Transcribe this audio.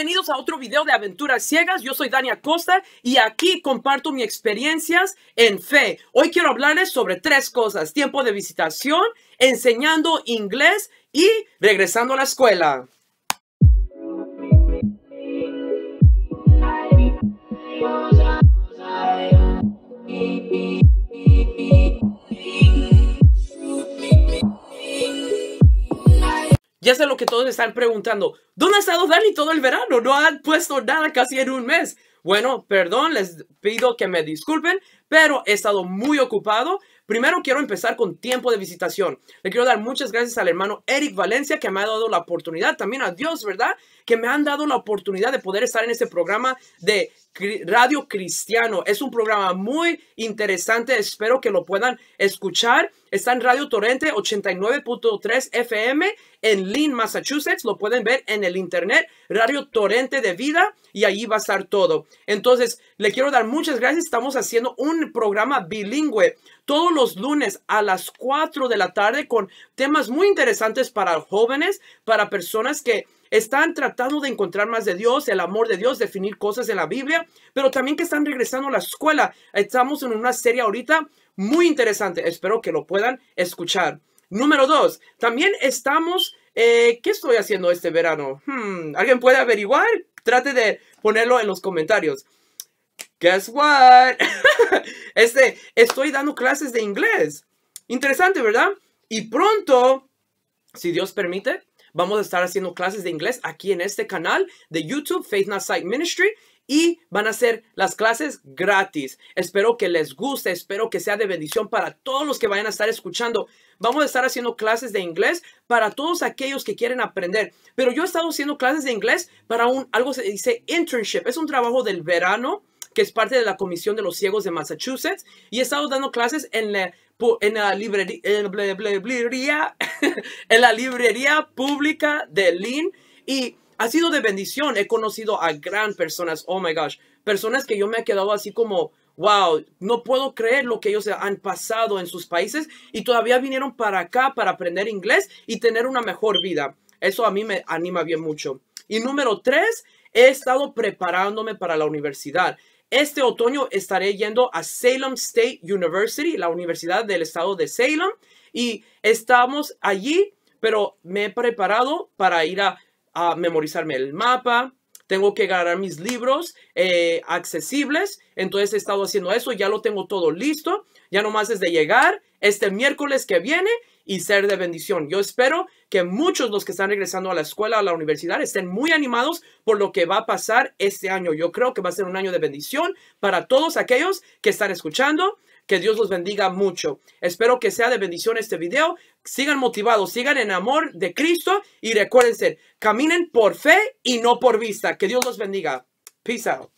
Bienvenidos a otro video de Aventuras Ciegas. Yo soy Dania Costa y aquí comparto mis experiencias en fe. Hoy quiero hablarles sobre tres cosas. Tiempo de visitación, enseñando inglés y regresando a la escuela. Ya sé lo que todos están preguntando. ¿Dónde ha estado Dani todo el verano? No han puesto nada casi en un mes. Bueno, perdón, les pido que me disculpen, pero he estado muy ocupado. Primero quiero empezar con tiempo de visitación. Le quiero dar muchas gracias al hermano Eric Valencia que me ha dado la oportunidad, también a Dios, ¿verdad? Que me han dado la oportunidad de poder estar en este programa de Radio Cristiano. Es un programa muy interesante, espero que lo puedan escuchar. Está en Radio Torrente 89.3 FM en Lynn, Massachusetts. Lo pueden ver en el internet, Radio Torrente de Vida, y ahí va a estar todo. Entonces, le quiero dar muchas gracias. Estamos haciendo un programa bilingüe todos los lunes a las 4 de la tarde con temas muy interesantes para jóvenes, para personas que están tratando de encontrar más de Dios, el amor de Dios, definir cosas en la Biblia, pero también que están regresando a la escuela. Estamos en una serie ahorita muy interesante. Espero que lo puedan escuchar. Número dos, también estamos, eh, ¿qué estoy haciendo este verano? Hmm, ¿Alguien puede averiguar? Trate de ponerlo en los comentarios guess what? este, estoy dando clases de inglés. Interesante, ¿verdad? Y pronto, si Dios permite, vamos a estar haciendo clases de inglés aquí en este canal de YouTube, Faith Not Sight Ministry. Y van a ser las clases gratis. Espero que les guste, espero que sea de bendición para todos los que vayan a estar escuchando. Vamos a estar haciendo clases de inglés para todos aquellos que quieren aprender. Pero yo he estado haciendo clases de inglés para un, algo se dice internship. Es un trabajo del verano que es parte de la Comisión de los Ciegos de Massachusetts, y he estado dando clases en la, en la librería, en la librería, pública de Lynn, y ha sido de bendición. He conocido a gran personas, oh my gosh, personas que yo me he quedado así como, wow, no puedo creer lo que ellos han pasado en sus países y todavía vinieron para acá para aprender inglés y tener una mejor vida. Eso a mí me anima bien mucho. Y número tres, he estado preparándome para la universidad. Este otoño estaré yendo a Salem State University, la Universidad del Estado de Salem, y estamos allí, pero me he preparado para ir a, memorizarme el mapa. Tengo que ganar mis libros eh, accesibles. Entonces he estado haciendo eso. Ya lo tengo todo listo. Ya nomás es de llegar este miércoles que viene y ser de bendición. Yo espero que muchos los que están regresando a la escuela, a la universidad, estén muy animados por lo que va a pasar este año. Yo creo que va a ser un año de bendición para todos aquellos que están escuchando. Que Dios los bendiga mucho. Espero que sea de bendición este video. Sigan motivados, sigan en amor de Cristo y recuérdense, caminen por fe y no por vista. Que Dios los bendiga. Peace